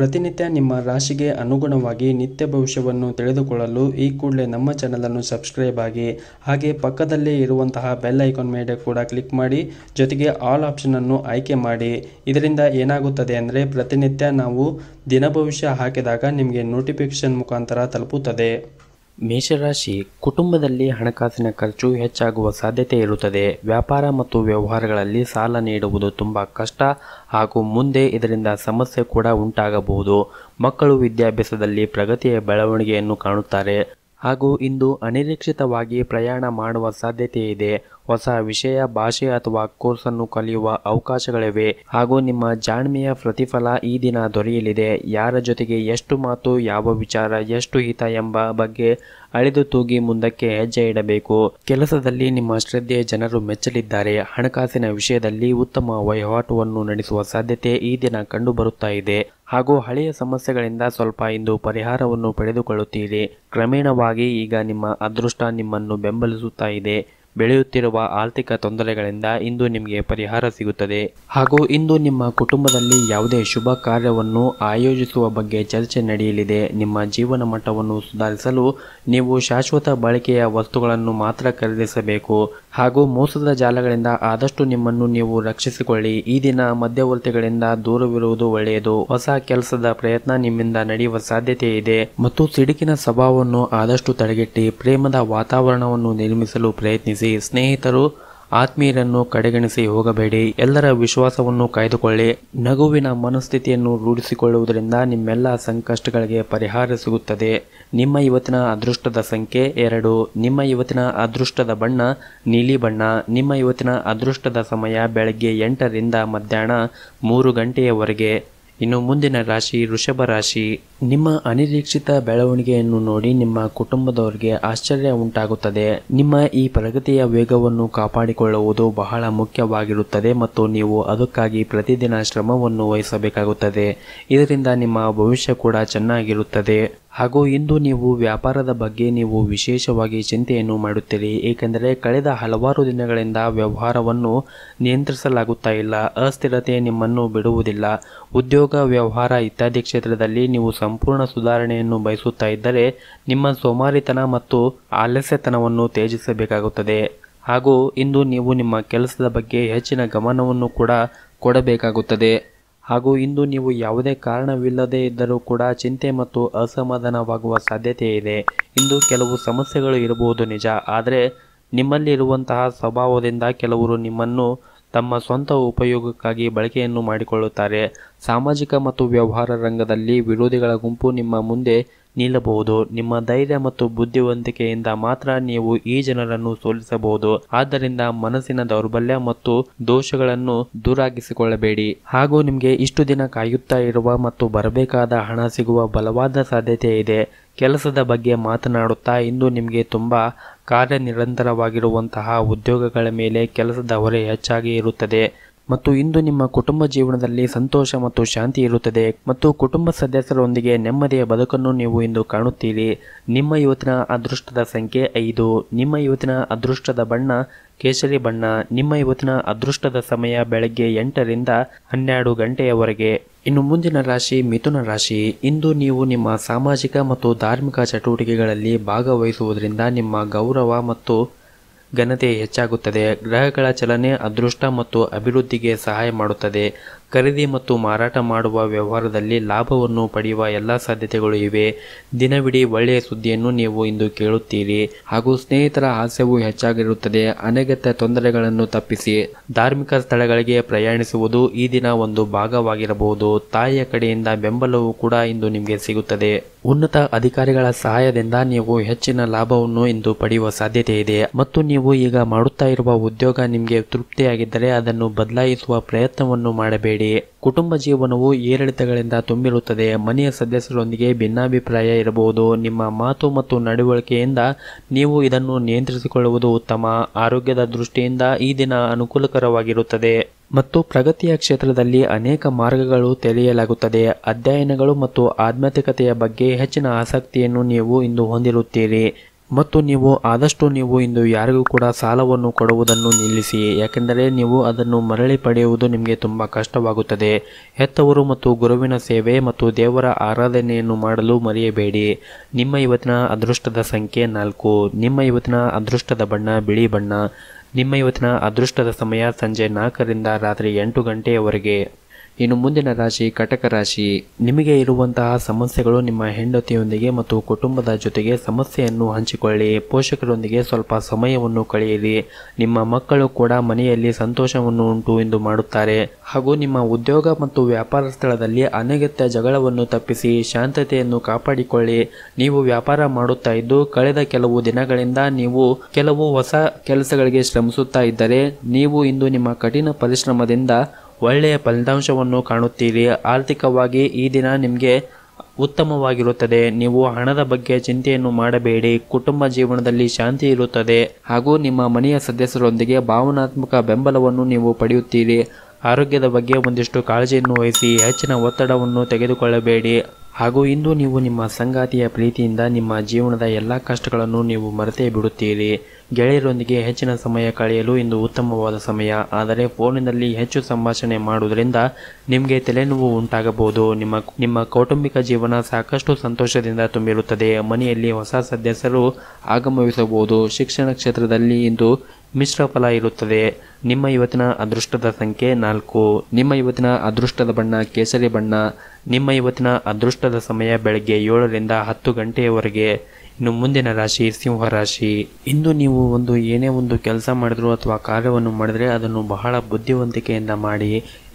ಪ್ರತಿನಿತ್ಯ ನಿಮ್ಮ ರಾಶಿಗೆ ಅನುಗುಣವಾಗಿ ನಿತ್ಯ ಭವಿಷ್ಯವನ್ನು ತಿಳಿದುಕೊಳ್ಳಲು ಈ ಕೂಡಲೇ ನಮ್ಮ ಚಾನಲನ್ನು ಸಬ್ಸ್ಕ್ರೈಬ್ ಆಗಿ ಹಾಗೆ ಪಕ್ಕದಲ್ಲೇ ಇರುವಂತಹ ಬೆಲ್ ಐಕಾನ್ ಮೇಲೆ ಕೂಡ ಕ್ಲಿಕ್ ಮಾಡಿ ಜೊತೆಗೆ ಆಲ್ ಆಪ್ಷನನ್ನು ಆಯ್ಕೆ ಮಾಡಿ ಇದರಿಂದ ಏನಾಗುತ್ತದೆ ಅಂದರೆ ಪ್ರತಿನಿತ್ಯ ನಾವು ದಿನ ಭವಿಷ್ಯ ಹಾಕಿದಾಗ ನಿಮಗೆ ನೋಟಿಫಿಕೇಷನ್ ಮುಖಾಂತರ ತಲುಪುತ್ತದೆ ಮೇಷರಾಶಿ ಕುಟುಂಬದಲ್ಲಿ ಹಣಕಾಸಿನ ಖರ್ಚು ಹೆಚ್ಚಾಗುವ ಸಾಧ್ಯತೆ ಇರುತ್ತದೆ ವ್ಯಾಪಾರ ಮತ್ತು ವ್ಯವಹಾರಗಳಲ್ಲಿ ಸಾಲ ನೀಡುವುದು ತುಂಬ ಕಷ್ಟ ಹಾಗೂ ಮುಂದೆ ಇದರಿಂದ ಸಮಸ್ಯೆ ಕೂಡ ಉಂಟಾಗಬಹುದು ಮಕ್ಕಳು ವಿದ್ಯಾಭ್ಯಾಸದಲ್ಲಿ ಪ್ರಗತಿಯ ಬೆಳವಣಿಗೆಯನ್ನು ಕಾಣುತ್ತಾರೆ ಹಾಗೂ ಇಂದು ಅನಿರೀಕ್ಷಿತವಾಗಿ ಪ್ರಯಾಣ ಮಾಡುವ ಸಾಧ್ಯತೆ ಇದೆ ಹೊಸ ವಿಷಯ ಭಾಷೆ ಅಥವಾ ಕೋರ್ಸನ್ನು ಕಲಿಯುವ ಅವಕಾಶಗಳಿವೆ ಹಾಗೂ ನಿಮ್ಮ ಜಾಣ್ಮೆಯ ಪ್ರತಿಫಲ ಈ ದಿನ ದೊರೆಯಲಿದೆ ಯಾರ ಜೊತೆಗೆ ಎಷ್ಟು ಮಾತು ಯಾವ ವಿಚಾರ ಎಷ್ಟು ಹಿತ ಎಂಬ ಬಗ್ಗೆ ಅಳೆದು ತೂಗಿ ಮುಂದಕ್ಕೆ ಹೆಜ್ಜೆ ಇಡಬೇಕು ಕೆಲಸದಲ್ಲಿ ನಿಮ್ಮ ಶ್ರದ್ಧೆ ಜನರು ಮೆಚ್ಚಲಿದ್ದಾರೆ ಹಣಕಾಸಿನ ವಿಷಯದಲ್ಲಿ ಉತ್ತಮ ವಹಿವಾಟುವನ್ನು ನಡೆಸುವ ಸಾಧ್ಯತೆ ಈ ದಿನ ಕಂಡುಬರುತ್ತಾ ಇದೆ ಹಾಗೂ ಹಳೆಯ ಸಮಸ್ಯೆಗಳಿಂದ ಸ್ವಲ್ಪ ಇಂದು ಪರಿಹಾರವನ್ನು ಪಡೆದುಕೊಳ್ಳುತ್ತೀರಿ ಕ್ರಮೇಣವಾಗಿ ಈಗ ನಿಮ್ಮ ಅದೃಷ್ಟ ನಿಮ್ಮನ್ನು ಬೆಂಬಲಿಸುತ್ತಾ ಇದೆ ಬೆಳೆಯುತ್ತಿರುವ ಆರ್ಥಿಕ ತೊಂದರೆಗಳಿಂದ ಇಂದು ನಿಮಗೆ ಪರಿಹಾರ ಸಿಗುತ್ತದೆ ಹಾಗೂ ಇಂದು ನಿಮ್ಮ ಕುಟುಂಬದಲ್ಲಿ ಯಾವುದೇ ಶುಭ ಕಾರ್ಯವನ್ನು ಆಯೋಜಿಸುವ ಬಗ್ಗೆ ಚರ್ಚೆ ನಡೆಯಲಿದೆ ನಿಮ್ಮ ಜೀವನ ಮಟ್ಟವನ್ನು ಸುಧಾರಿಸಲು ನೀವು ಶಾಶ್ವತ ಬಳಕೆಯ ವಸ್ತುಗಳನ್ನು ಮಾತ್ರ ಖರೀದಿಸಬೇಕು ಹಾಗೂ ಮೋಸದ ಜಾಲಗಳಿಂದ ಆದಷ್ಟು ನಿಮ್ಮನ್ನು ನೀವು ರಕ್ಷಿಸಿಕೊಳ್ಳಿ ಈ ದಿನ ಮಧ್ಯವರ್ತಿಗಳಿಂದ ದೂರವಿರುವುದು ಒಳ್ಳೆಯದು ಹೊಸ ಕೆಲಸದ ಪ್ರಯತ್ನ ನಿಮ್ಮಿಂದ ನಡೆಯುವ ಸಾಧ್ಯತೆ ಇದೆ ಮತ್ತು ಸಿಡುಕಿನ ಸ್ವಭಾವವನ್ನು ಆದಷ್ಟು ತಡೆಗಟ್ಟಿ ಪ್ರೇಮದ ವಾತಾವರಣವನ್ನು ನಿರ್ಮಿಸಲು ಪ್ರಯತ್ನಿಸಿ ಸ್ನೇಹಿತರು ಆತ್ಮೀಯರನ್ನು ಕಡೆಗಣಿಸಿ ಹೋಗಬೇಡಿ ಎಲ್ಲರ ವಿಶ್ವಾಸವನ್ನು ಕಾಯ್ದುಕೊಳ್ಳಿ ನಗುವಿನ ಮನಸ್ಥಿತಿಯನ್ನು ರೂಢಿಸಿಕೊಳ್ಳುವುದರಿಂದ ನಿಮ್ಮೆಲ್ಲ ಸಂಕಷ್ಟಗಳಿಗೆ ಪರಿಹಾರ ಸಿಗುತ್ತದೆ ನಿಮ್ಮ ಇವತ್ತಿನ ಅದೃಷ್ಟದ ಸಂಖ್ಯೆ ಎರಡು ನಿಮ್ಮ ಇವತ್ತಿನ ಅದೃಷ್ಟದ ಬಣ್ಣ ನೀಲಿ ಬಣ್ಣ ನಿಮ್ಮ ಇವತ್ತಿನ ಅದೃಷ್ಟದ ಸಮಯ ಬೆಳಗ್ಗೆ ಎಂಟರಿಂದ ಮಧ್ಯಾಹ್ನ ಮೂರು ಗಂಟೆಯವರೆಗೆ ಇನ್ನು ಮುಂದಿನ ರಾಶಿ ಋಷಭ ರಾಶಿ ನಿಮ್ಮ ಅನಿರೀಕ್ಷಿತ ಬೆಳವಣಿಗೆಯನ್ನು ನೋಡಿ ನಿಮ್ಮ ಕುಟುಂಬದವರಿಗೆ ಆಶ್ಚರ್ಯ ಉಂಟಾಗುತ್ತದೆ ನಿಮ್ಮ ಈ ಪ್ರಗತಿಯ ವೇಗವನ್ನು ಕಾಪಾಡಿಕೊಳ್ಳುವುದು ಬಹಳ ಮುಖ್ಯವಾಗಿರುತ್ತದೆ ಮತ್ತು ನೀವು ಅದಕ್ಕಾಗಿ ಪ್ರತಿದಿನ ಶ್ರಮವನ್ನು ವಹಿಸಬೇಕಾಗುತ್ತದೆ ಇದರಿಂದ ನಿಮ್ಮ ಭವಿಷ್ಯ ಕೂಡ ಚೆನ್ನಾಗಿರುತ್ತದೆ ಹಾಗೂ ಇಂದು ನೀವು ವ್ಯಾಪಾರದ ಬಗ್ಗೆ ನೀವು ವಿಶೇಷವಾಗಿ ಚಿಂತೆಯನ್ನು ಮಾಡುತ್ತೀರಿ ಏಕೆಂದರೆ ಕಳೆದ ಹಲವಾರು ದಿನಗಳಿಂದ ವ್ಯವಹಾರವನ್ನು ನಿಯಂತ್ರಿಸಲಾಗುತ್ತಾ ಇಲ್ಲ ಅಸ್ಥಿರತೆ ನಿಮ್ಮನ್ನು ಬಿಡುವುದಿಲ್ಲ ಉದ್ಯೋಗ ವ್ಯವಹಾರ ಇತ್ಯಾದಿ ಕ್ಷೇತ್ರದಲ್ಲಿ ನೀವು ಸಂಪೂರ್ಣ ಸುಧಾರಣೆಯನ್ನು ಬಯಸುತ್ತಾ ಇದ್ದರೆ ನಿಮ್ಮ ಸೋಮಾರಿತನ ಮತ್ತು ಆಲಸ್ಯತನವನ್ನು ತ್ಯಜಿಸಬೇಕಾಗುತ್ತದೆ ಹಾಗೂ ಇಂದು ನೀವು ನಿಮ್ಮ ಕೆಲಸದ ಬಗ್ಗೆ ಹೆಚ್ಚಿನ ಗಮನವನ್ನು ಕೂಡ ಕೊಡಬೇಕಾಗುತ್ತದೆ ಹಾಗೂ ಇಂದು ನೀವು ಯಾವುದೇ ಕಾರಣವಿಲ್ಲದೇ ಇದ್ದರೂ ಕೂಡ ಚಿಂತೆ ಮತ್ತು ಅಸಮಾಧಾನವಾಗುವ ಸಾಧ್ಯತೆ ಇದೆ ಇಂದು ಕೆಲವು ಸಮಸ್ಯೆಗಳು ಇರಬಹುದು ನಿಜ ಆದರೆ ನಿಮ್ಮಲ್ಲಿರುವಂತಹ ಸ್ವಭಾವದಿಂದ ಕೆಲವರು ನಿಮ್ಮನ್ನು ತಮ್ಮ ಸ್ವಂತ ಉಪಯೋಗಕ್ಕಾಗಿ ಬಳಕೆಯನ್ನು ಮಾಡಿಕೊಳ್ಳುತ್ತಾರೆ ಸಾಮಾಜಿಕ ಮತ್ತು ವ್ಯವಹಾರ ರಂಗದಲ್ಲಿ ವಿರೋಧಿಗಳ ಗುಂಪು ನಿಮ್ಮ ಮುಂದೆ ನಿಲ್ಲಬಹುದು ನಿಮ್ಮ ಧೈರ್ಯ ಮತ್ತು ಬುದ್ಧಿವಂತಿಕೆಯಿಂದ ಮಾತ್ರ ನೀವು ಈ ಜನರನ್ನು ಸೋಲಿಸಬಹುದು ಆದ್ದರಿಂದ ಮನಸ್ಸಿನ ದೌರ್ಬಲ್ಯ ಮತ್ತು ದೋಷಗಳನ್ನು ದೂರಾಗಿಸಿಕೊಳ್ಳಬೇಡಿ ಹಾಗೂ ನಿಮಗೆ ಇಷ್ಟು ದಿನ ಕಾಯುತ್ತಾ ಇರುವ ಮತ್ತು ಬರಬೇಕಾದ ಹಣ ಸಿಗುವ ಬಲವಾದ ಸಾಧ್ಯತೆ ಇದೆ ಕೆಲಸದ ಬಗ್ಗೆ ಮಾತನಾಡುತ್ತಾ ಇಂದು ನಿಮಗೆ ತುಂಬ ಕಾರ್ಯನಿರಂತರವಾಗಿರುವಂತಹ ಉದ್ಯೋಗಗಳ ಮೇಲೆ ಕೆಲಸದ ಹೊರೆ ಹೆಚ್ಚಾಗಿ ಇರುತ್ತದೆ ಮತ್ತು ಇಂದು ನಿಮ್ಮ ಕುಟುಂಬ ಜೀವನದಲ್ಲಿ ಸಂತೋಷ ಮತ್ತು ಶಾಂತಿ ಇರುತ್ತದೆ ಮತ್ತು ಕುಟುಂಬ ಸದಸ್ಯರೊಂದಿಗೆ ನೆಮ್ಮದಿಯ ಬದುಕನ್ನು ನೀವು ಇಂದು ಕಾಣುತ್ತೀರಿ ನಿಮ್ಮ ಇವತ್ತಿನ ಅದೃಷ್ಟದ ಸಂಖ್ಯೆ ಐದು ನಿಮ್ಮ ಇವತ್ತಿನ ಅದೃಷ್ಟದ ಬಣ್ಣ ಕೇಸರಿ ಬಣ್ಣ ನಿಮ್ಮ ಇವತ್ತಿನ ಅದೃಷ್ಟದ ಸಮಯ ಬೆಳಗ್ಗೆ ಎಂಟರಿಂದ ಹನ್ನೆರಡು ಗಂಟೆಯವರೆಗೆ ಇನ್ನು ಮುಂದಿನ ರಾಶಿ ಮಿಥುನ ರಾಶಿ ಇಂದು ನೀವು ನಿಮ್ಮ ಸಾಮಾಜಿಕ ಮತ್ತು ಧಾರ್ಮಿಕ ಚಟುವಟಿಕೆಗಳಲ್ಲಿ ಭಾಗವಹಿಸುವುದರಿಂದ ನಿಮ್ಮ ಗೌರವ ಮತ್ತು ಘನತೆ ಹೆಚ್ಚಾಗುತ್ತದೆ ಗ್ರಹಗಳ ಚಲನೆ ಅದೃಷ್ಟ ಮತ್ತು ಅಭಿವೃದ್ಧಿಗೆ ಸಹಾಯ ಮಾಡುತ್ತದೆ ಖರೀದಿ ಮತ್ತು ಮಾರಾಟ ಮಾಡುವ ವ್ಯವಹಾರದಲ್ಲಿ ಲಾಭವನ್ನು ಪಡೆಯುವ ಎಲ್ಲ ಸಾಧ್ಯತೆಗಳು ಇವೆ ದಿನವಿಡೀ ಒಳ್ಳೆಯ ಸುದ್ದಿಯನ್ನು ನೀವು ಇಂದು ಕೇಳುತ್ತೀರಿ ಹಾಗೂ ಸ್ನೇಹಿತರ ಹಾಸ್ಯವು ಹೆಚ್ಚಾಗಿರುತ್ತದೆ ಅನಗತ್ಯ ತೊಂದರೆಗಳನ್ನು ತಪ್ಪಿಸಿ ಧಾರ್ಮಿಕ ಸ್ಥಳಗಳಿಗೆ ಪ್ರಯಾಣಿಸುವುದು ಈ ದಿನ ಒಂದು ಭಾಗವಾಗಿರಬಹುದು ತಾಯಿಯ ಕಡೆಯಿಂದ ಬೆಂಬಲವೂ ಕೂಡ ಇಂದು ನಿಮಗೆ ಸಿಗುತ್ತದೆ ಉನ್ನತ ಅಧಿಕಾರಿಗಳ ಸಹಾಯದಿಂದ ನೀವು ಹೆಚ್ಚಿನ ಲಾಭವನ್ನು ಇಂದು ಪಡೆಯುವ ಸಾಧ್ಯತೆ ಇದೆ ಮತ್ತು ನೀವು ಈಗ ಮಾಡುತ್ತಾ ಇರುವ ಉದ್ಯೋಗ ನಿಮಗೆ ತೃಪ್ತಿಯಾಗಿದ್ದರೆ ಅದನ್ನು ಬದಲಾಯಿಸುವ ಪ್ರಯತ್ನವನ್ನು ಮಾಡಬೇಡಿ ಕುಟುಂಬ ಜೀವನವು ಏರಿಳಿತಗಳಿಂದ ತುಂಬಿರುತ್ತದೆ ಮನೆಯ ಸದಸ್ಯರೊಂದಿಗೆ ಭಿನ್ನಾಭಿಪ್ರಾಯ ಇರಬಹುದು ನಿಮ್ಮ ಮಾತು ಮತ್ತು ನಡವಳಿಕೆಯಿಂದ ನೀವು ಇದನ್ನು ನಿಯಂತ್ರಿಸಿಕೊಳ್ಳುವುದು ಉತ್ತಮ ಆರೋಗ್ಯದ ದೃಷ್ಟಿಯಿಂದ ಈ ದಿನ ಅನುಕೂಲಕರವಾಗಿರುತ್ತದೆ ಮತ್ತು ಪ್ರಗತಿಯ ಕ್ಷೇತ್ರದಲ್ಲಿ ಅನೇಕ ಮಾರ್ಗಗಳು ತೆರೆಯಲಾಗುತ್ತದೆ ಅಧ್ಯಯನಗಳು ಮತ್ತು ಆಧ್ಯಾತ್ಮಿಕತೆಯ ಬಗ್ಗೆ ಹೆಚ್ಚಿನ ಆಸಕ್ತಿಯನ್ನು ನೀವು ಇಂದು ಹೊಂದಿರುತ್ತೀರಿ ಮತ್ತು ನೀವು ಆದಷ್ಟು ನೀವು ಇಂದು ಯಾರಿಗೂ ಕೂಡ ಸಾಲವನ್ನು ಕೊಡುವುದನ್ನು ನಿಲ್ಲಿಸಿ ಯಾಕೆಂದರೆ ನೀವು ಅದನ್ನು ಮರಳಿ ಪಡೆಯುವುದು ನಿಮಗೆ ತುಂಬ ಕಷ್ಟವಾಗುತ್ತದೆ ಹೆತ್ತವರು ಮತ್ತು ಗುರುವಿನ ಸೇವೆ ಮತ್ತು ದೇವರ ಆರಾಧನೆಯನ್ನು ಮಾಡಲು ಮರೆಯಬೇಡಿ ನಿಮ್ಮ ಇವತ್ತಿನ ಅದೃಷ್ಟದ ಸಂಖ್ಯೆ ನಾಲ್ಕು ನಿಮ್ಮ ಇವತ್ತಿನ ಅದೃಷ್ಟದ ಬಣ್ಣ ಬಿಳಿ ಬಣ್ಣ ನಿಮ್ಮ ಇವತ್ತಿನ ಅದೃಷ್ಟದ ಸಮಯ ಸಂಜೆ ನಾಲ್ಕರಿಂದ ರಾತ್ರಿ ಎಂಟು ಗಂಟೆಯವರೆಗೆ ಇನ್ನು ಮುಂದಿನ ರಾಶಿ ಕಟಕ ರಾಶಿ ನಿಮಗೆ ಇರುವಂತಹ ಸಮಸ್ಯೆಗಳು ನಿಮ್ಮ ಹೆಂಡತಿಯೊಂದಿಗೆ ಮತ್ತು ಕುಟುಂಬದ ಜೊತೆಗೆ ಸಮಸ್ಯೆಯನ್ನು ಹಂಚಿಕೊಳ್ಳಿ ಪೋಷಕರೊಂದಿಗೆ ಸ್ವಲ್ಪ ಸಮಯವನ್ನು ಕಳೆಯಿರಿ ನಿಮ್ಮ ಮಕ್ಕಳು ಕೂಡ ಮನೆಯಲ್ಲಿ ಸಂತೋಷವನ್ನು ಉಂಟು ಎಂದು ಮಾಡುತ್ತಾರೆ ಹಾಗೂ ನಿಮ್ಮ ಉದ್ಯೋಗ ಮತ್ತು ವ್ಯಾಪಾರ ಸ್ಥಳದಲ್ಲಿ ಅನಗತ್ಯ ಜಗಳವನ್ನು ತಪ್ಪಿಸಿ ಶಾಂತತೆಯನ್ನು ಕಾಪಾಡಿಕೊಳ್ಳಿ ನೀವು ವ್ಯಾಪಾರ ಮಾಡುತ್ತಾ ಇದ್ದು ಕಳೆದ ಕೆಲವು ದಿನಗಳಿಂದ ನೀವು ಕೆಲವು ಹೊಸ ಕೆಲಸಗಳಿಗೆ ಶ್ರಮಿಸುತ್ತಾ ಇದ್ದರೆ ನೀವು ಇಂದು ನಿಮ್ಮ ಕಠಿಣ ಪರಿಶ್ರಮದಿಂದ ಒಳ್ಳೆಯ ಫಲಿತಾಂಶವನ್ನು ಕಾಣುತ್ತೀರಿ ಆರ್ಥಿಕವಾಗಿ ಈ ದಿನ ನಿಮಗೆ ಉತ್ತಮವಾಗಿರುತ್ತದೆ ನೀವು ಹಣದ ಬಗ್ಗೆ ಚಿಂತೆಯನ್ನು ಮಾಡಬೇಡಿ ಕುಟುಂಬ ಜೀವನದಲ್ಲಿ ಶಾಂತಿ ಇರುತ್ತದೆ ಹಾಗೂ ನಿಮ್ಮ ಮನೆಯ ಸದಸ್ಯರೊಂದಿಗೆ ಭಾವನಾತ್ಮಕ ಬೆಂಬಲವನ್ನು ನೀವು ಪಡೆಯುತ್ತೀರಿ ಆರೋಗ್ಯದ ಬಗ್ಗೆ ಒಂದಿಷ್ಟು ಕಾಳಜಿಯನ್ನು ವಹಿಸಿ ಹೆಚ್ಚಿನ ಒತ್ತಡವನ್ನು ತೆಗೆದುಕೊಳ್ಳಬೇಡಿ ಹಾಗೂ ಇಂದು ನೀವು ನಿಮ್ಮ ಸಂಗಾತಿಯ ಪ್ರೀತಿಯಿಂದ ನಿಮ್ಮ ಜೀವನದ ಎಲ್ಲ ಕಷ್ಟಗಳನ್ನು ನೀವು ಮರೆತೇ ಬಿಡುತ್ತೀರಿ ಗೆಳೆಯರೊಂದಿಗೆ ಹೆಚ್ಚಿನ ಸಮಯ ಕಳೆಯಲು ಇಂದು ಉತ್ತಮವಾದ ಸಮಯ ಆದರೆ ಫೋನಿನಲ್ಲಿ ಹೆಚ್ಚು ಸಂಭಾಷಣೆ ಮಾಡುವುದರಿಂದ ನಿಮಗೆ ತಲೆನೋವು ಉಂಟಾಗಬಹುದು ನಿಮ್ಮ ನಿಮ್ಮ ಕೌಟುಂಬಿಕ ಜೀವನ ಸಾಕಷ್ಟು ಸಂತೋಷದಿಂದ ತುಂಬಿರುತ್ತದೆ ಮನೆಯಲ್ಲಿ ಹೊಸ ಸದಸ್ಯರು ಆಗಮಿಸಬಹುದು ಶಿಕ್ಷಣ ಕ್ಷೇತ್ರದಲ್ಲಿ ಇಂದು ಮಿಶ್ರ ಫಲ ಇರುತ್ತದೆ ನಿಮ್ಮ ಇವತ್ತಿನ ಅದೃಷ್ಟದ ಸಂಖ್ಯೆ ನಾಲ್ಕು ನಿಮ್ಮ ಇವತ್ತಿನ ಅದೃಷ್ಟದ ಬಣ್ಣ ಕೇಸರಿ ಬಣ್ಣ ನಿಮ್ಮ ಇವತ್ತಿನ ಅದೃಷ್ಟದ ಸಮಯ ಬೆಳಗ್ಗೆ ಏಳರಿಂದ ಹತ್ತು ಗಂಟೆಯವರೆಗೆ ಇನ್ನು ಮುಂದಿನ ರಾಶಿ ಸಿಂಹ ರಾಶಿ ಇಂದು ನೀವು ಒಂದು ಏನೇ ಒಂದು ಕೆಲಸ ಮಾಡಿದ್ರು ಅಥವಾ ಕಾರ್ಯವನ್ನು ಮಾಡಿದರೆ ಅದನ್ನು ಬಹಳ ಬುದ್ಧಿವಂತಿಕೆಯಿಂದ ಮಾಡಿ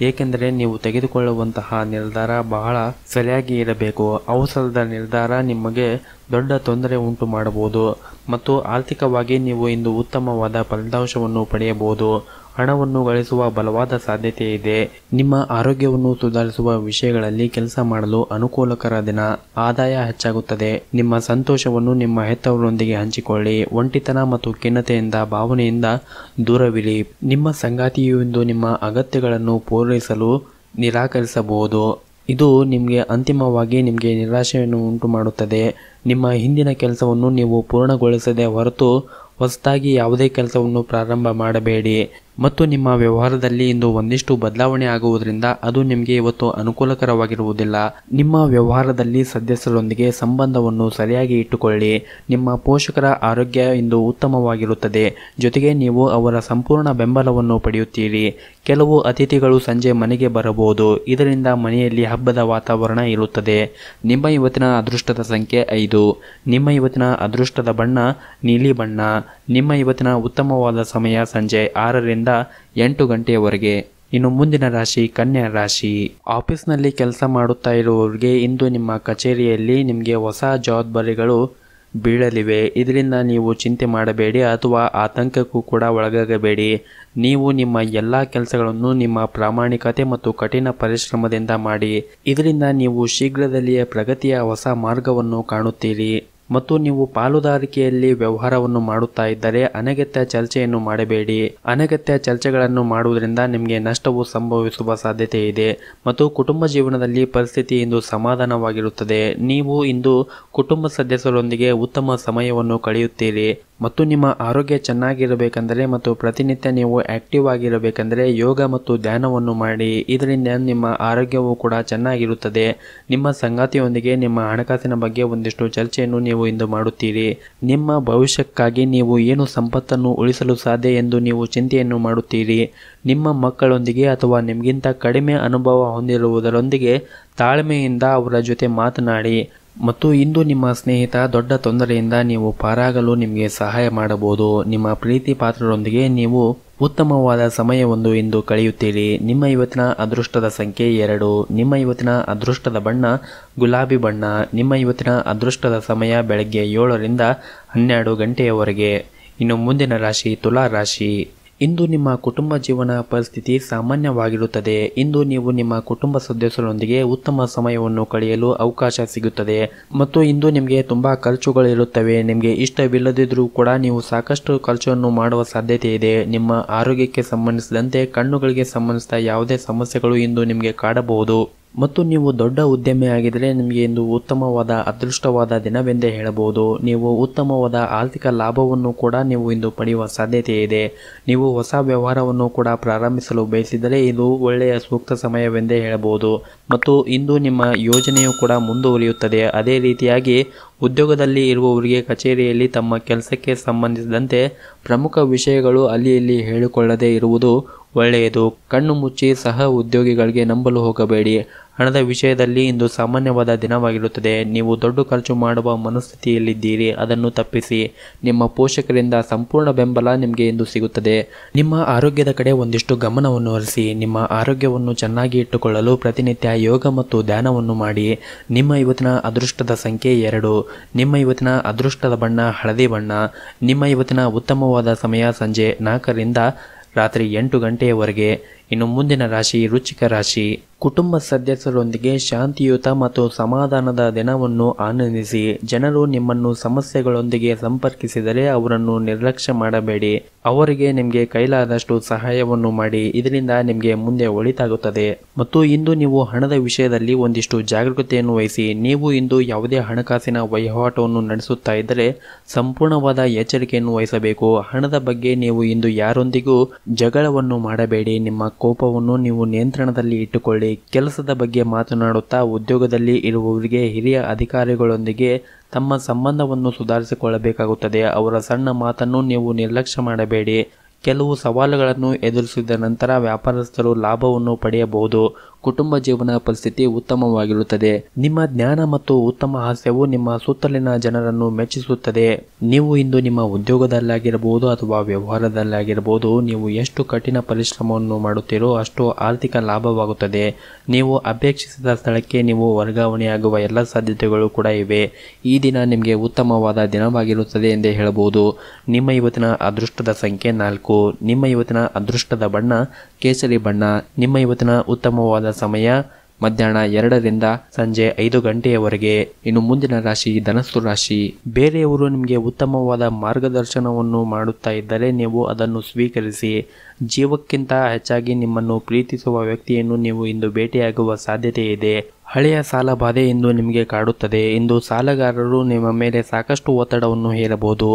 ಏಕೆಂದರೆ ನೀವು ತೆಗೆದುಕೊಳ್ಳುವಂತಹ ನಿರ್ಧಾರ ಬಹಳ ಸರಿಯಾಗಿ ಇರಬೇಕು ಅವಸರದ ನಿರ್ಧಾರ ನಿಮಗೆ ದೊಡ್ಡ ತೊಂದರೆ ಉಂಟು ಮಾಡಬಹುದು ಮತ್ತು ಆರ್ಥಿಕವಾಗಿ ನೀವು ಇಂದು ಉತ್ತಮವಾದ ಫಲಿತಾಂಶವನ್ನು ಪಡೆಯಬಹುದು ಹಣವನ್ನು ಗಳಿಸುವ ಬಲವಾದ ಸಾಧ್ಯತೆ ಇದೆ ನಿಮ್ಮ ಆರೋಗ್ಯವನ್ನು ಸುಧಾರಿಸುವ ವಿಷಯಗಳಲ್ಲಿ ಕೆಲಸ ಮಾಡಲು ಅನುಕೂಲಕರ ದಿನ ಆದಾಯ ಹೆಚ್ಚಾಗುತ್ತದೆ ನಿಮ್ಮ ಸಂತೋಷವನ್ನು ನಿಮ್ಮ ಹೆತ್ತವರೊಂದಿಗೆ ಹಂಚಿಕೊಳ್ಳಿ ಒಂಟಿತನ ಮತ್ತು ಖಿನ್ನತೆಯಿಂದ ಭಾವನೆಯಿಂದ ದೂರವಿರಿ ನಿಮ್ಮ ಸಂಗಾತಿಯು ಇಂದು ನಿಮ್ಮ ಅಗತ್ಯಗಳನ್ನು ಪೂರೈಸಲು ನಿರಾಕರಿಸಬಹುದು ಇದು ನಿಮಗೆ ಅಂತಿಮವಾಗಿ ನಿಮಗೆ ನಿರಾಶೆಯನ್ನು ಉಂಟು ಮಾಡುತ್ತದೆ ನಿಮ್ಮ ಹಿಂದಿನ ಕೆಲಸವನ್ನು ನೀವು ಪೂರ್ಣಗೊಳಿಸದೆ ಹೊರತು ಹೊಸದಾಗಿ ಯಾವುದೇ ಕೆಲಸವನ್ನು ಪ್ರಾರಂಭ ಮಾಡಬೇಡಿ ಮತ್ತು ನಿಮ್ಮ ವ್ಯವಹಾರದಲ್ಲಿ ಇಂದು ಒಂದಿಷ್ಟು ಬದಲಾವಣೆ ಆಗುವುದರಿಂದ ಅದು ನಿಮಗೆ ಇವತ್ತು ಅನುಕೂಲಕರವಾಗಿರುವುದಿಲ್ಲ ನಿಮ್ಮ ವ್ಯವಹಾರದಲ್ಲಿ ಸದಸ್ಯರೊಂದಿಗೆ ಸಂಬಂಧವನ್ನು ಸರಿಯಾಗಿ ಇಟ್ಟುಕೊಳ್ಳಿ ನಿಮ್ಮ ಪೋಷಕರ ಆರೋಗ್ಯ ಇಂದು ಉತ್ತಮವಾಗಿರುತ್ತದೆ ಜೊತೆಗೆ ನೀವು ಅವರ ಸಂಪೂರ್ಣ ಬೆಂಬಲವನ್ನು ಪಡೆಯುತ್ತೀರಿ ಕೆಲವು ಅತಿಥಿಗಳು ಸಂಜೆ ಮನೆಗೆ ಬರಬಹುದು ಇದರಿಂದ ಮನೆಯಲ್ಲಿ ಹಬ್ಬದ ವಾತಾವರಣ ಇರುತ್ತದೆ ನಿಮ್ಮ ಇವತ್ತಿನ ಅದೃಷ್ಟದ ಸಂಖ್ಯೆ ಐದು ನಿಮ್ಮ ಇವತ್ತಿನ ಅದೃಷ್ಟದ ಬಣ್ಣ ನೀಲಿ ಬಣ್ಣ ನಿಮ್ಮ ಇವತ್ತಿನ ಉತ್ತಮವಾದ ಸಮಯ ಸಂಜೆ ಆರರಿಂದ ಗಂಟೆಯಿಂದ ಎಂಟು ಗಂಟೆಯವರೆಗೆ ಇನ್ನು ಮುಂದಿನ ರಾಶಿ ಕನ್ಯಾ ರಾಶಿ ಆಫೀಸ್ನಲ್ಲಿ ಕೆಲಸ ಮಾಡುತ್ತಾ ಇರುವವರಿಗೆ ಇಂದು ನಿಮ್ಮ ಕಚೇರಿಯಲ್ಲಿ ನಿಮಗೆ ಹೊಸ ಜವಾಬ್ದಾರಿಗಳು ಬೀಳಲಿವೆ ಇದರಿಂದ ನೀವು ಚಿಂತೆ ಮಾಡಬೇಡಿ ಅಥವಾ ಆತಂಕಕ್ಕೂ ಕೂಡ ಒಳಗಾಗಬೇಡಿ ನೀವು ನಿಮ್ಮ ಎಲ್ಲ ಕೆಲಸಗಳನ್ನು ನಿಮ್ಮ ಪ್ರಾಮಾಣಿಕತೆ ಮತ್ತು ಕಠಿಣ ಪರಿಶ್ರಮದಿಂದ ಮಾಡಿ ಇದರಿಂದ ನೀವು ಶೀಘ್ರದಲ್ಲಿಯೇ ಪ್ರಗತಿಯ ಹೊಸ ಮಾರ್ಗವನ್ನು ಕಾಣುತ್ತೀರಿ ಮತ್ತು ನೀವು ಪಾಲುದಾರಿಕೆಯಲ್ಲಿ ವ್ಯವಹಾರವನ್ನು ಮಾಡುತ್ತಾ ಇದ್ದರೆ ಅನಗತ್ಯ ಚರ್ಚೆಯನ್ನು ಮಾಡಬೇಡಿ ಅನಗತ್ಯ ಚರ್ಚೆಗಳನ್ನು ಮಾಡುವುದರಿಂದ ನಿಮಗೆ ನಷ್ಟವು ಸಂಭವಿಸುವ ಸಾಧ್ಯತೆ ಇದೆ ಮತ್ತು ಕುಟುಂಬ ಜೀವನದಲ್ಲಿ ಪರಿಸ್ಥಿತಿ ಇಂದು ಸಮಾಧಾನವಾಗಿರುತ್ತದೆ ನೀವು ಇಂದು ಕುಟುಂಬ ಸದಸ್ಯರೊಂದಿಗೆ ಉತ್ತಮ ಸಮಯವನ್ನು ಕಳೆಯುತ್ತೀರಿ ಮತ್ತು ನಿಮ್ಮ ಆರೋಗ್ಯ ಚೆನ್ನಾಗಿರಬೇಕೆಂದರೆ ಮತ್ತು ಪ್ರತಿನಿತ್ಯ ನೀವು ಆಕ್ಟಿವ್ ಆಗಿರಬೇಕೆಂದರೆ ಯೋಗ ಮತ್ತು ಧ್ಯಾನವನ್ನು ಮಾಡಿ ಇದರಿಂದ ನಿಮ್ಮ ಆರೋಗ್ಯವೂ ಕೂಡ ಚೆನ್ನಾಗಿರುತ್ತದೆ ನಿಮ್ಮ ಸಂಗಾತಿಯೊಂದಿಗೆ ನಿಮ್ಮ ಹಣಕಾಸಿನ ಬಗ್ಗೆ ಒಂದಿಷ್ಟು ಚರ್ಚೆಯನ್ನು ನೀವು ನೀವು ಇಂದು ಮಾಡುತ್ತೀರಿ ನಿಮ್ಮ ಭವಿಷ್ಯಕ್ಕಾಗಿ ನೀವು ಏನು ಸಂಪತ್ತನ್ನು ಉಳಿಸಲು ಸಾಧ್ಯ ಎಂದು ನೀವು ಚಿಂತೆಯನ್ನು ಮಾಡುತ್ತೀರಿ ನಿಮ್ಮ ಮಕ್ಕಳೊಂದಿಗೆ ಅಥವಾ ನಿಮಗಿಂತ ಕಡಿಮೆ ಅನುಭವ ಹೊಂದಿರುವುದರೊಂದಿಗೆ ತಾಳ್ಮೆಯಿಂದ ಅವರ ಜೊತೆ ಮಾತನಾಡಿ ಮತ್ತು ಇಂದು ನಿಮ್ಮ ಸ್ನೇಹಿತ ದೊಡ್ಡ ತೊಂದರೆಯಿಂದ ನೀವು ಪಾರಾಗಲು ನಿಮಗೆ ಸಹಾಯ ಮಾಡಬಹುದು ನಿಮ್ಮ ಪ್ರೀತಿ ಪಾತ್ರರೊಂದಿಗೆ ನೀವು ಉತ್ತಮವಾದ ಸಮಯವೊಂದು ಇಂದು ಕಳೆಯುತ್ತೀರಿ ನಿಮ್ಮ ಇವತ್ತಿನ ಅದೃಷ್ಟದ ಸಂಖ್ಯೆ ಎರಡು ನಿಮ್ಮ ಇವತ್ತಿನ ಅದೃಷ್ಟದ ಬಣ್ಣ ಗುಲಾಬಿ ಬಣ್ಣ ನಿಮ್ಮ ಇವತ್ತಿನ ಅದೃಷ್ಟದ ಸಮಯ ಬೆಳಗ್ಗೆ ಏಳರಿಂದ ಹನ್ನೆರಡು ಗಂಟೆಯವರೆಗೆ ಇನ್ನು ಮುಂದಿನ ರಾಶಿ ತುಲಾ ರಾಶಿ ಇಂದು ನಿಮ್ಮ ಕುಟುಂಬ ಜೀವನ ಪರಿಸ್ಥಿತಿ ಸಾಮಾನ್ಯವಾಗಿರುತ್ತದೆ ಇಂದು ನೀವು ನಿಮ್ಮ ಕುಟುಂಬ ಸದಸ್ಯರೊಂದಿಗೆ ಉತ್ತಮ ಸಮಯವನ್ನು ಕಳೆಯಲು ಅವಕಾಶ ಸಿಗುತ್ತದೆ ಮತ್ತು ಇಂದು ನಿಮಗೆ ತುಂಬ ಖರ್ಚುಗಳಿರುತ್ತವೆ ನಿಮಗೆ ಇಷ್ಟವಿಲ್ಲದಿದ್ದರೂ ಕೂಡ ನೀವು ಸಾಕಷ್ಟು ಖರ್ಚನ್ನು ಮಾಡುವ ಸಾಧ್ಯತೆ ಇದೆ ನಿಮ್ಮ ಆರೋಗ್ಯಕ್ಕೆ ಸಂಬಂಧಿಸಿದಂತೆ ಕಣ್ಣುಗಳಿಗೆ ಸಂಬಂಧಿಸಿದ ಯಾವುದೇ ಸಮಸ್ಯೆಗಳು ಇಂದು ನಿಮಗೆ ಕಾಡಬಹುದು ಮತ್ತು ನೀವು ದೊಡ್ಡ ಉದ್ಯಮಿಯಾಗಿದ್ದರೆ ನಿಮಗೆ ಇಂದು ಉತ್ತಮವಾದ ಅದೃಷ್ಟವಾದ ದಿನವೆಂದೇ ಹೇಳಬಹುದು ನೀವು ಉತ್ತಮವಾದ ಆರ್ಥಿಕ ಲಾಭವನ್ನು ಕೂಡ ನೀವು ಇಂದು ಪಡೆಯುವ ಸಾಧ್ಯತೆ ಇದೆ ನೀವು ಹೊಸ ವ್ಯವಹಾರವನ್ನು ಕೂಡ ಪ್ರಾರಂಭಿಸಲು ಬಯಸಿದರೆ ಇದು ಒಳ್ಳೆಯ ಸೂಕ್ತ ಸಮಯವೆಂದೇ ಹೇಳಬಹುದು ಮತ್ತು ಇಂದು ನಿಮ್ಮ ಯೋಜನೆಯು ಕೂಡ ಮುಂದುವರಿಯುತ್ತದೆ ಅದೇ ರೀತಿಯಾಗಿ ಉದ್ಯೋಗದಲ್ಲಿ ಇರುವವರಿಗೆ ಕಚೇರಿಯಲ್ಲಿ ತಮ್ಮ ಕೆಲಸಕ್ಕೆ ಸಂಬಂಧಿಸಿದಂತೆ ಪ್ರಮುಖ ವಿಷಯಗಳು ಅಲ್ಲಿ ಇಲ್ಲಿ ಹೇಳಿಕೊಳ್ಳದೇ ಇರುವುದು ಒಳ್ಳೆಯದು ಕಣ್ಣು ಮುಚ್ಚಿ ಸಹ ಉದ್ಯೋಗಿಗಳಿಗೆ ನಂಬಲು ಹೋಗಬೇಡಿ ಹಣದ ವಿಷಯದಲ್ಲಿ ಇಂದು ಸಾಮಾನ್ಯವಾದ ದಿನವಾಗಿರುತ್ತದೆ ನೀವು ದೊಡ್ಡ ಖರ್ಚು ಮಾಡುವ ಮನಸ್ಥಿತಿಯಲ್ಲಿದ್ದೀರಿ ಅದನ್ನು ತಪ್ಪಿಸಿ ನಿಮ್ಮ ಪೋಷಕರಿಂದ ಸಂಪೂರ್ಣ ಬೆಂಬಲ ನಿಮಗೆ ಇಂದು ಸಿಗುತ್ತದೆ ನಿಮ್ಮ ಆರೋಗ್ಯದ ಕಡೆ ಒಂದಿಷ್ಟು ಗಮನವನ್ನು ಹರಿಸಿ ನಿಮ್ಮ ಆರೋಗ್ಯವನ್ನು ಚೆನ್ನಾಗಿ ಇಟ್ಟುಕೊಳ್ಳಲು ಪ್ರತಿನಿತ್ಯ ಯೋಗ ಮತ್ತು ಧ್ಯಾನವನ್ನು ಮಾಡಿ ನಿಮ್ಮ ಇವತ್ತಿನ ಅದೃಷ್ಟದ ಸಂಖ್ಯೆ ಎರಡು ನಿಮ್ಮ ಇವತ್ತಿನ ಅದೃಷ್ಟದ ಬಣ್ಣ ಹಳದಿ ಬಣ್ಣ ನಿಮ್ಮ ಇವತ್ತಿನ ಉತ್ತಮವಾದ ಸಮಯ ಸಂಜೆ ನಾಲ್ಕರಿಂದ ರಾತ್ರಿ ಎಂಟು ಗಂಟೆಯವರೆಗೆ ಇನ್ನು ಮುಂದಿನ ರಾಶಿ ರುಚಿಕ ರಾಶಿ ಕುಟುಂಬ ಸದಸ್ಯರೊಂದಿಗೆ ಶಾಂತಿಯುತ ಮತ್ತು ಸಮಾಧಾನದ ದಿನವನ್ನು ಆನಂದಿಸಿ ಜನರು ನಿಮ್ಮನ್ನು ಸಮಸ್ಯೆಗಳೊಂದಿಗೆ ಸಂಪರ್ಕಿಸಿದರೆ ಅವರನ್ನು ನಿರ್ಲಕ್ಷ್ಯ ಮಾಡಬೇಡಿ ಅವರಿಗೆ ನಿಮಗೆ ಕೈಲಾದಷ್ಟು ಸಹಾಯವನ್ನು ಮಾಡಿ ಇದರಿಂದ ನಿಮಗೆ ಮುಂದೆ ಒಳಿತಾಗುತ್ತದೆ ಮತ್ತು ಇಂದು ನೀವು ಹಣದ ವಿಷಯದಲ್ಲಿ ಒಂದಿಷ್ಟು ಜಾಗರೂಕತೆಯನ್ನು ವಹಿಸಿ ನೀವು ಇಂದು ಯಾವುದೇ ಹಣಕಾಸಿನ ವಹಿವಾಟವನ್ನು ನಡೆಸುತ್ತಾ ಇದ್ದರೆ ಸಂಪೂರ್ಣವಾದ ಎಚ್ಚರಿಕೆಯನ್ನು ವಹಿಸಬೇಕು ಹಣದ ಬಗ್ಗೆ ನೀವು ಇಂದು ಯಾರೊಂದಿಗೂ ಜಗಳವನ್ನು ಮಾಡಬೇಡಿ ನಿಮ್ಮ ಕೋಪವನ್ನು ನೀವು ನಿಯಂತ್ರಣದಲ್ಲಿ ಇಟ್ಟುಕೊಳ್ಳಿ ಕೆಲಸದ ಬಗ್ಗೆ ಮಾತನಾಡುತ್ತಾ ಉದ್ಯೋಗದಲ್ಲಿ ಇರುವವರಿಗೆ ಹಿರಿಯ ಅಧಿಕಾರಿಗಳೊಂದಿಗೆ ತಮ್ಮ ಸಂಬಂಧವನ್ನು ಸುಧಾರಿಸಿಕೊಳ್ಳಬೇಕಾಗುತ್ತದೆ ಅವರ ಸಣ್ಣ ಮಾತನ್ನು ನೀವು ನಿರ್ಲಕ್ಷ್ಯ ಮಾಡಬೇಡಿ ಕೆಲವು ಸವಾಲುಗಳನ್ನು ಎದುರಿಸಿದ ನಂತರ ವ್ಯಾಪಾರಸ್ಥರು ಲಾಭವನ್ನು ಪಡೆಯಬಹುದು ಕುಟುಂಬ ಜೀವನ ಪರಿಸ್ಥಿತಿ ಉತ್ತಮವಾಗಿರುತ್ತದೆ ನಿಮ್ಮ ಜ್ಞಾನ ಮತ್ತು ಉತ್ತಮ ಹಾಸ್ಯವು ನಿಮ್ಮ ಸುತ್ತಲಿನ ಜನರನ್ನು ಮೆಚ್ಚಿಸುತ್ತದೆ ನೀವು ಇಂದು ನಿಮ್ಮ ಉದ್ಯೋಗದಲ್ಲಾಗಿರಬಹುದು ಅಥವಾ ವ್ಯವಹಾರದಲ್ಲಾಗಿರಬಹುದು ನೀವು ಎಷ್ಟು ಕಠಿಣ ಪರಿಶ್ರಮವನ್ನು ಮಾಡುತ್ತೀರೋ ಅಷ್ಟು ಆರ್ಥಿಕ ಲಾಭವಾಗುತ್ತದೆ ನೀವು ಅಪೇಕ್ಷಿಸಿದ ಸ್ಥಳಕ್ಕೆ ನೀವು ವರ್ಗಾವಣೆಯಾಗುವ ಎಲ್ಲ ಸಾಧ್ಯತೆಗಳು ಕೂಡ ಇವೆ ಈ ದಿನ ನಿಮಗೆ ಉತ್ತಮವಾದ ದಿನವಾಗಿರುತ್ತದೆ ಎಂದೇ ಹೇಳಬಹುದು ನಿಮ್ಮ ಇವತ್ತಿನ ಅದೃಷ್ಟದ ಸಂಖ್ಯೆ ನಾಲ್ಕು ನಿಮ್ಮ ಇವತ್ತಿನ ಅದೃಷ್ಟದ ಬಣ್ಣ ಕೇಸರಿ ಬಣ್ಣ ನಿಮ್ಮ ಇವತ್ತಿನ ಉತ್ತಮವಾದ ಸಮಯ ಮಧ್ಯಾಹ್ನ ಎರಡರಿಂದ ಸಂಜೆ ಐದು ಗಂಟೆಯವರೆಗೆ ಇನ್ನು ಮುಂದಿನ ರಾಶಿ ಧನಸ್ಸು ರಾಶಿ ಬೇರೆಯವರು ನಿಮಗೆ ಉತ್ತಮವಾದ ಮಾರ್ಗದರ್ಶನವನ್ನು ಮಾಡುತ್ತಾ ಇದ್ದರೆ ನೀವು ಅದನ್ನು ಸ್ವೀಕರಿಸಿ ಜೀವಕ್ಕಿಂತ ಹೆಚ್ಚಾಗಿ ನಿಮ್ಮನ್ನು ಪ್ರೀತಿಸುವ ವ್ಯಕ್ತಿಯನ್ನು ನೀವು ಇಂದು ಭೇಟಿಯಾಗುವ ಸಾಧ್ಯತೆ ಇದೆ ಹಳೆಯ ಸಾಲ ಬಾಧೆ ಎಂದು ನಿಮಗೆ ಕಾಡುತ್ತದೆ ಇಂದು ಸಾಲಗಾರರು ನಿಮ್ಮ ಮೇಲೆ ಸಾಕಷ್ಟು ಒತ್ತಡವನ್ನು ಹೇರಬಹುದು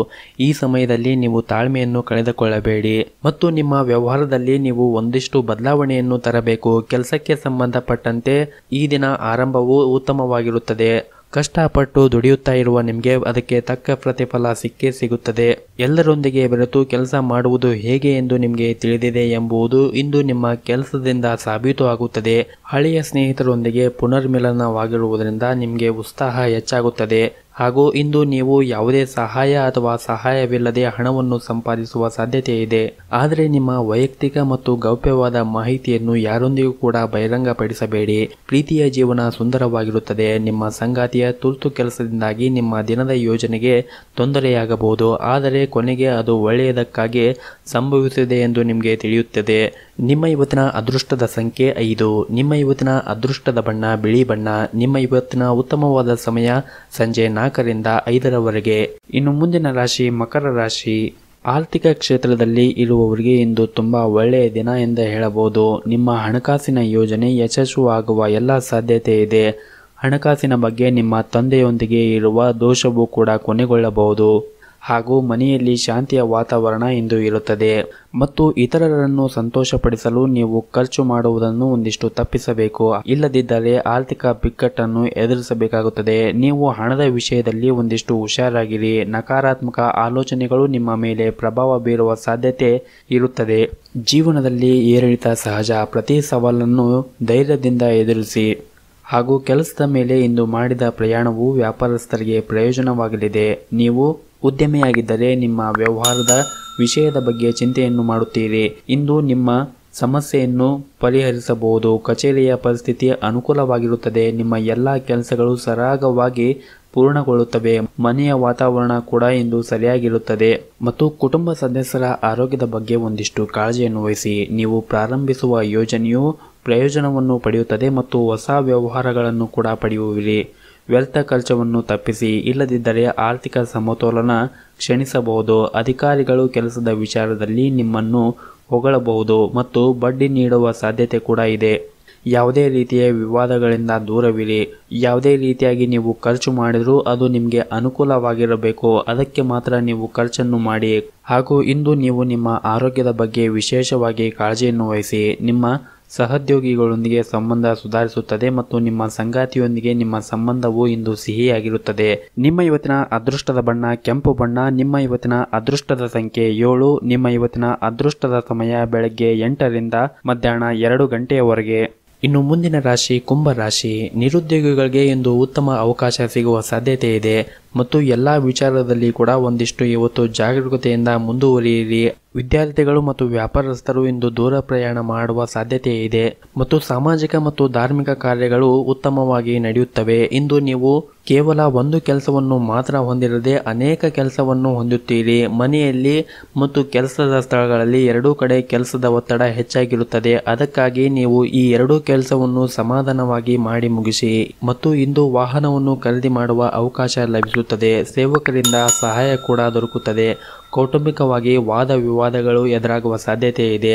ಈ ಸಮಯದಲ್ಲಿ ನೀವು ತಾಳ್ಮೆಯನ್ನು ಕಳೆದುಕೊಳ್ಳಬೇಡಿ ಮತ್ತು ನಿಮ್ಮ ವ್ಯವಹಾರದಲ್ಲಿ ನೀವು ಒಂದಿಷ್ಟು ಬದಲಾವಣೆಯನ್ನು ತರಬೇಕು ಕೆಲಸಕ್ಕೆ ಸಂಬಂಧಪಟ್ಟಂತೆ ಈ ದಿನ ಆರಂಭವು ಉತ್ತಮವಾಗಿರುತ್ತದೆ ಕಷ್ಟಪಟ್ಟು ದುಡಿಯುತ್ತಾ ಇರುವ ನಿಮಗೆ ಅದಕ್ಕೆ ತಕ್ಕ ಪ್ರತಿಫಲ ಸಿಕ್ಕೇ ಸಿಗುತ್ತದೆ ಎಲ್ಲರೊಂದಿಗೆ ಬೆರೆತು ಕೆಲಸ ಮಾಡುವುದು ಹೇಗೆ ಎಂದು ನಿಮಗೆ ತಿಳಿದಿದೆ ಎಂಬುದು ಇಂದು ನಿಮ್ಮ ಕೆಲಸದಿಂದ ಸಾಬೀತು ಆಗುತ್ತದೆ ಹಳೆಯ ಸ್ನೇಹಿತರೊಂದಿಗೆ ಪುನರ್ಮಿಲನವಾಗಿರುವುದರಿಂದ ನಿಮಗೆ ಉತ್ಸಾಹ ಹೆಚ್ಚಾಗುತ್ತದೆ ಹಾಗೂ ಇಂದು ನೀವು ಯಾವುದೇ ಸಹಾಯ ಅಥವಾ ಸಹಾಯವಿಲ್ಲದೆ ಹಣವನ್ನು ಸಂಪಾದಿಸುವ ಸಾಧ್ಯತೆ ಇದೆ ಆದರೆ ನಿಮ್ಮ ವೈಯಕ್ತಿಕ ಮತ್ತು ಗೌಪ್ಯವಾದ ಮಾಹಿತಿಯನ್ನು ಯಾರೊಂದಿಗೂ ಕೂಡ ಬಹಿರಂಗಪಡಿಸಬೇಡಿ ಪ್ರೀತಿಯ ಜೀವನ ಸುಂದರವಾಗಿರುತ್ತದೆ ನಿಮ್ಮ ಸಂಗಾತಿಯ ತುರ್ತು ಕೆಲಸದಿಂದಾಗಿ ನಿಮ್ಮ ದಿನದ ಯೋಜನೆಗೆ ತೊಂದರೆಯಾಗಬಹುದು ಆದರೆ ಕೊನೆಗೆ ಅದು ಒಳ್ಳೆಯದಕ್ಕಾಗಿ ಸಂಭವಿಸಿದೆ ಎಂದು ನಿಮಗೆ ತಿಳಿಯುತ್ತದೆ ನಿಮ್ಮ ಇವತ್ತಿನ ಅದೃಷ್ಟದ ಸಂಖ್ಯೆ ಐದು ನಿಮ್ಮ ಇವತ್ತಿನ ಅದೃಷ್ಟದ ಬಣ್ಣ ಬಿಳಿ ಬಣ್ಣ ನಿಮ್ಮ ಇವತ್ತಿನ ಉತ್ತಮವಾದ ಸಮಯ ಸಂಜೆ ನಾಲ್ಕರಿಂದ ಐದರವರೆಗೆ ಇನ್ನು ಮುಂದಿನ ರಾಶಿ ಮಕರ ರಾಶಿ ಆರ್ಥಿಕ ಕ್ಷೇತ್ರದಲ್ಲಿ ಇರುವವರಿಗೆ ಇಂದು ತುಂಬ ಒಳ್ಳೆಯ ದಿನ ಎಂದು ಹೇಳಬಹುದು ನಿಮ್ಮ ಹಣಕಾಸಿನ ಯೋಜನೆ ಯಶಸ್ವಿಯಾಗುವ ಆಗುವ ಎಲ್ಲ ಸಾಧ್ಯತೆ ಇದೆ ಹಣಕಾಸಿನ ಬಗ್ಗೆ ನಿಮ್ಮ ತಂದೆಯೊಂದಿಗೆ ಇರುವ ದೋಷವೂ ಕೂಡ ಕೊನೆಗೊಳ್ಳಬಹುದು ಹಾಗೂ ಮನೆಯಲ್ಲಿ ಶಾಂತಿಯ ವಾತಾವರಣ ಇಂದು ಇರುತ್ತದೆ ಮತ್ತು ಇತರರನ್ನು ಸಂತೋಷಪಡಿಸಲು ನೀವು ಖರ್ಚು ಮಾಡುವುದನ್ನು ಒಂದಿಷ್ಟು ತಪ್ಪಿಸಬೇಕು ಇಲ್ಲದಿದ್ದರೆ ಆರ್ಥಿಕ ಬಿಕ್ಕಟ್ಟನ್ನು ಎದುರಿಸಬೇಕಾಗುತ್ತದೆ ನೀವು ಹಣದ ವಿಷಯದಲ್ಲಿ ಒಂದಿಷ್ಟು ಹುಷಾರಾಗಿರಿ ನಕಾರಾತ್ಮಕ ಆಲೋಚನೆಗಳು ನಿಮ್ಮ ಮೇಲೆ ಪ್ರಭಾವ ಬೀರುವ ಸಾಧ್ಯತೆ ಇರುತ್ತದೆ ಜೀವನದಲ್ಲಿ ಏರಿಳಿತ ಸಹಜ ಪ್ರತಿ ಸವಾಲನ್ನು ಧೈರ್ಯದಿಂದ ಎದುರಿಸಿ ಹಾಗೂ ಕೆಲಸದ ಮೇಲೆ ಇಂದು ಮಾಡಿದ ಪ್ರಯಾಣವು ವ್ಯಾಪಾರಸ್ಥರಿಗೆ ಪ್ರಯೋಜನವಾಗಲಿದೆ ನೀವು ಉದ್ಯಮಿಯಾಗಿದ್ದರೆ ನಿಮ್ಮ ವ್ಯವಹಾರದ ವಿಷಯದ ಬಗ್ಗೆ ಚಿಂತೆಯನ್ನು ಮಾಡುತ್ತೀರಿ ಇಂದು ನಿಮ್ಮ ಸಮಸ್ಯೆಯನ್ನು ಪರಿಹರಿಸಬಹುದು ಕಚೇರಿಯ ಪರಿಸ್ಥಿತಿ ಅನುಕೂಲವಾಗಿರುತ್ತದೆ ನಿಮ್ಮ ಎಲ್ಲ ಕೆಲಸಗಳು ಸರಾಗವಾಗಿ ಪೂರ್ಣಗೊಳ್ಳುತ್ತವೆ ಮನೆಯ ವಾತಾವರಣ ಕೂಡ ಇಂದು ಸರಿಯಾಗಿರುತ್ತದೆ ಮತ್ತು ಕುಟುಂಬ ಸದಸ್ಯರ ಆರೋಗ್ಯದ ಬಗ್ಗೆ ಒಂದಿಷ್ಟು ಕಾಳಜಿಯನ್ನು ವಹಿಸಿ ನೀವು ಪ್ರಾರಂಭಿಸುವ ಯೋಜನೆಯು ಪ್ರಯೋಜನವನ್ನು ಪಡೆಯುತ್ತದೆ ಮತ್ತು ಹೊಸ ವ್ಯವಹಾರಗಳನ್ನು ಕೂಡ ಪಡೆಯುವಿರಿ ವ್ಯರ್ಥ ಖರ್ಚವನ್ನು ತಪ್ಪಿಸಿ ಇಲ್ಲದಿದ್ದರೆ ಆರ್ಥಿಕ ಸಮತೋಲನ ಕ್ಷಣಿಸಬಹುದು ಅಧಿಕಾರಿಗಳು ಕೆಲಸದ ವಿಚಾರದಲ್ಲಿ ನಿಮ್ಮನ್ನು ಹೊಗಳಬಹುದು ಮತ್ತು ಬಡ್ಡಿ ನೀಡುವ ಸಾಧ್ಯತೆ ಕೂಡ ಇದೆ ಯಾವುದೇ ರೀತಿಯ ವಿವಾದಗಳಿಂದ ದೂರವಿರಿ ಯಾವುದೇ ರೀತಿಯಾಗಿ ನೀವು ಖರ್ಚು ಮಾಡಿದರೂ ಅದು ನಿಮಗೆ ಅನುಕೂಲವಾಗಿರಬೇಕು ಅದಕ್ಕೆ ಮಾತ್ರ ನೀವು ಖರ್ಚನ್ನು ಮಾಡಿ ಹಾಗೂ ಇಂದು ನೀವು ನಿಮ್ಮ ಆರೋಗ್ಯದ ಬಗ್ಗೆ ವಿಶೇಷವಾಗಿ ಕಾಳಜಿಯನ್ನು ವಹಿಸಿ ನಿಮ್ಮ ಸಹೋದ್ಯೋಗಿಗಳೊಂದಿಗೆ ಸಂಬಂಧ ಸುಧಾರಿಸುತ್ತದೆ ಮತ್ತು ನಿಮ್ಮ ಸಂಗಾತಿಯೊಂದಿಗೆ ನಿಮ್ಮ ಸಂಬಂಧವು ಇಂದು ಸಿಹಿಯಾಗಿರುತ್ತದೆ ನಿಮ್ಮ ಇವತ್ತಿನ ಅದೃಷ್ಟದ ಬಣ್ಣ ಕೆಂಪು ಬಣ್ಣ ನಿಮ್ಮ ಇವತ್ತಿನ ಅದೃಷ್ಟದ ಸಂಖ್ಯೆ ಏಳು ನಿಮ್ಮ ಇವತ್ತಿನ ಅದೃಷ್ಟದ ಸಮಯ ಬೆಳಗ್ಗೆ ಎಂಟರಿಂದ ಮಧ್ಯಾಹ್ನ ಎರಡು ಗಂಟೆಯವರೆಗೆ ಇನ್ನು ಮುಂದಿನ ರಾಶಿ ಕುಂಭ ರಾಶಿ ನಿರುದ್ಯೋಗಿಗಳಿಗೆ ಇಂದು ಉತ್ತಮ ಅವಕಾಶ ಸಿಗುವ ಸಾಧ್ಯತೆ ಇದೆ ಮತ್ತು ಎಲ್ಲ ವಿಚಾರದಲ್ಲಿ ಕೂಡ ಒಂದಿಷ್ಟು ಇವತ್ತು ಜಾಗರೂಕತೆಯಿಂದ ಮುಂದುವರಿಯಿರಿ ವಿದ್ಯಾರ್ಥಿಗಳು ಮತ್ತು ವ್ಯಾಪಾರಸ್ಥರು ಇಂದು ದೂರ ಪ್ರಯಾಣ ಮಾಡುವ ಸಾಧ್ಯತೆ ಇದೆ ಮತ್ತು ಸಾಮಾಜಿಕ ಮತ್ತು ಧಾರ್ಮಿಕ ಕಾರ್ಯಗಳು ಉತ್ತಮವಾಗಿ ನಡೆಯುತ್ತವೆ ಇಂದು ನೀವು ಕೇವಲ ಒಂದು ಕೆಲಸವನ್ನು ಮಾತ್ರ ಹೊಂದಿರದೆ ಅನೇಕ ಕೆಲಸವನ್ನು ಹೊಂದುತ್ತೀರಿ ಮನೆಯಲ್ಲಿ ಮತ್ತು ಕೆಲಸದ ಸ್ಥಳಗಳಲ್ಲಿ ಎರಡೂ ಕಡೆ ಕೆಲಸದ ಒತ್ತಡ ಹೆಚ್ಚಾಗಿರುತ್ತದೆ ಅದಕ್ಕಾಗಿ ನೀವು ಈ ಎರಡೂ ಕೆಲಸವನ್ನು ಸಮಾಧಾನವಾಗಿ ಮಾಡಿ ಮುಗಿಸಿ ಮತ್ತು ಇಂದು ವಾಹನವನ್ನು ಖರೀದಿ ಮಾಡುವ ಅವಕಾಶ ಲಭಿಸುತ್ತದೆ ಸಿಗುತ್ತದೆ ಸೇವಕರಿಂದ ಸಹಾಯ ಕೂಡ ದೊರಕುತ್ತದೆ ಕೌಟುಂಬಿಕವಾಗಿ ವಾದ ವಿವಾದಗಳು ಎದುರಾಗುವ ಸಾಧ್ಯತೆ ಇದೆ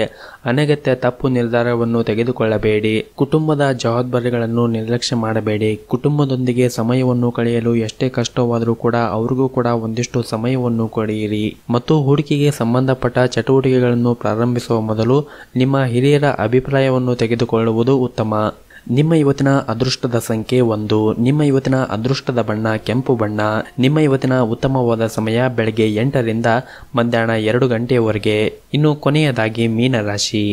ಅನಗತ್ಯ ತಪ್ಪು ನಿರ್ಧಾರವನ್ನು ತೆಗೆದುಕೊಳ್ಳಬೇಡಿ ಕುಟುಂಬದ ಜವಾಬ್ದಾರಿಗಳನ್ನು ನಿರ್ಲಕ್ಷ್ಯ ಮಾಡಬೇಡಿ ಕುಟುಂಬದೊಂದಿಗೆ ಸಮಯವನ್ನು ಕಳೆಯಲು ಎಷ್ಟೇ ಕಷ್ಟವಾದರೂ ಕೂಡ ಅವರಿಗೂ ಕೂಡ ಒಂದಿಷ್ಟು ಸಮಯವನ್ನು ಕೊಡಿಯಿರಿ ಮತ್ತು ಹೂಡಿಕೆಗೆ ಸಂಬಂಧಪಟ್ಟ ಚಟುವಟಿಕೆಗಳನ್ನು ಪ್ರಾರಂಭಿಸುವ ಮೊದಲು ನಿಮ್ಮ ಹಿರಿಯರ ಅಭಿಪ್ರಾಯವನ್ನು ತೆಗೆದುಕೊಳ್ಳುವುದು ಉತ್ತಮ ನಿಮ್ಮ ಇವತ್ತಿನ ಅದೃಷ್ಟದ ಸಂಖ್ಯೆ ಒಂದು ನಿಮ್ಮ ಇವತ್ತಿನ ಅದೃಷ್ಟದ ಬಣ್ಣ ಕೆಂಪು ಬಣ್ಣ ನಿಮ್ಮ ಇವತ್ತಿನ ಉತ್ತಮವಾದ ಸಮಯ ಬೆಳಗ್ಗೆ ಎಂಟರಿಂದ ಮಧ್ಯಾಹ್ನ ಎರಡು ಗಂಟೆಯವರೆಗೆ ಇನ್ನು ಕೊನೆಯದಾಗಿ ಮೀನರಾಶಿ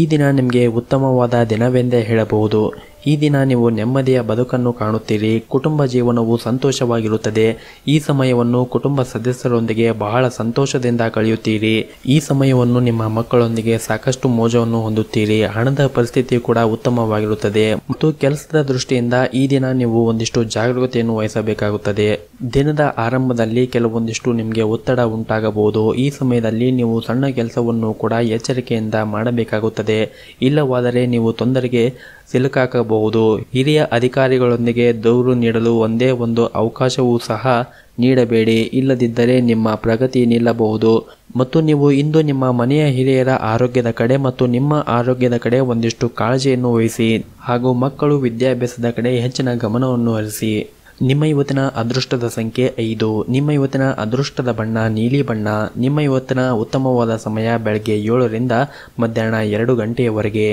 ಈ ದಿನ ನಿಮಗೆ ಉತ್ತಮವಾದ ದಿನವೆಂದೇ ಹೇಳಬಹುದು ಈ ದಿನ ನೀವು ನೆಮ್ಮದಿಯ ಬದುಕನ್ನು ಕಾಣುತ್ತೀರಿ ಕುಟುಂಬ ಜೀವನವು ಸಂತೋಷವಾಗಿರುತ್ತದೆ ಈ ಸಮಯವನ್ನು ಕುಟುಂಬ ಸದಸ್ಯರೊಂದಿಗೆ ಬಹಳ ಸಂತೋಷದಿಂದ ಕಳೆಯುತ್ತೀರಿ ಈ ಸಮಯವನ್ನು ನಿಮ್ಮ ಮಕ್ಕಳೊಂದಿಗೆ ಸಾಕಷ್ಟು ಮೋಜವನ್ನು ಹೊಂದುತ್ತೀರಿ ಹಣದ ಪರಿಸ್ಥಿತಿ ಕೂಡ ಉತ್ತಮವಾಗಿರುತ್ತದೆ ಮತ್ತು ಕೆಲಸದ ದೃಷ್ಟಿಯಿಂದ ಈ ದಿನ ನೀವು ಒಂದಿಷ್ಟು ಜಾಗರೂಕತೆಯನ್ನು ವಹಿಸಬೇಕಾಗುತ್ತದೆ ದಿನದ ಆರಂಭದಲ್ಲಿ ಕೆಲವೊಂದಿಷ್ಟು ನಿಮಗೆ ಒತ್ತಡ ಉಂಟಾಗಬಹುದು ಈ ಸಮಯದಲ್ಲಿ ನೀವು ಸಣ್ಣ ಕೆಲಸವನ್ನು ಕೂಡ ಎಚ್ಚರಿಕೆಯಿಂದ ಮಾಡಬೇಕಾಗುತ್ತದೆ ಇಲ್ಲವಾದರೆ ನೀವು ತೊಂದರೆಗೆ ಸಿಲುಕಾಕಬಹುದು ಹಿರಿಯ ಅಧಿಕಾರಿಗಳೊಂದಿಗೆ ದೂರು ನೀಡಲು ಒಂದೇ ಒಂದು ಅವಕಾಶವೂ ಸಹ ನೀಡಬೇಡಿ ಇಲ್ಲದಿದ್ದರೆ ನಿಮ್ಮ ಪ್ರಗತಿ ನಿಲ್ಲಬಹುದು ಮತ್ತು ನೀವು ಇಂದು ನಿಮ್ಮ ಮನೆಯ ಹಿರಿಯರ ಆರೋಗ್ಯದ ಕಡೆ ಮತ್ತು ನಿಮ್ಮ ಆರೋಗ್ಯದ ಕಡೆ ಒಂದಿಷ್ಟು ಕಾಳಜಿಯನ್ನು ವಹಿಸಿ ಹಾಗೂ ಮಕ್ಕಳು ವಿದ್ಯಾಭ್ಯಾಸದ ಕಡೆ ಹೆಚ್ಚಿನ ಗಮನವನ್ನು ಹರಿಸಿ ನಿಮ್ಮ ಇವತ್ತಿನ ಅದೃಷ್ಟದ ಸಂಖ್ಯೆ ಐದು ನಿಮ್ಮ ಇವತ್ತಿನ ಅದೃಷ್ಟದ ಬಣ್ಣ ನೀಲಿ ಬಣ್ಣ ನಿಮ್ಮ ಇವತ್ತಿನ ಉತ್ತಮವಾದ ಸಮಯ ಬೆಳಗ್ಗೆ ಏಳರಿಂದ ಮಧ್ಯಾಹ್ನ ಎರಡು ಗಂಟೆಯವರೆಗೆ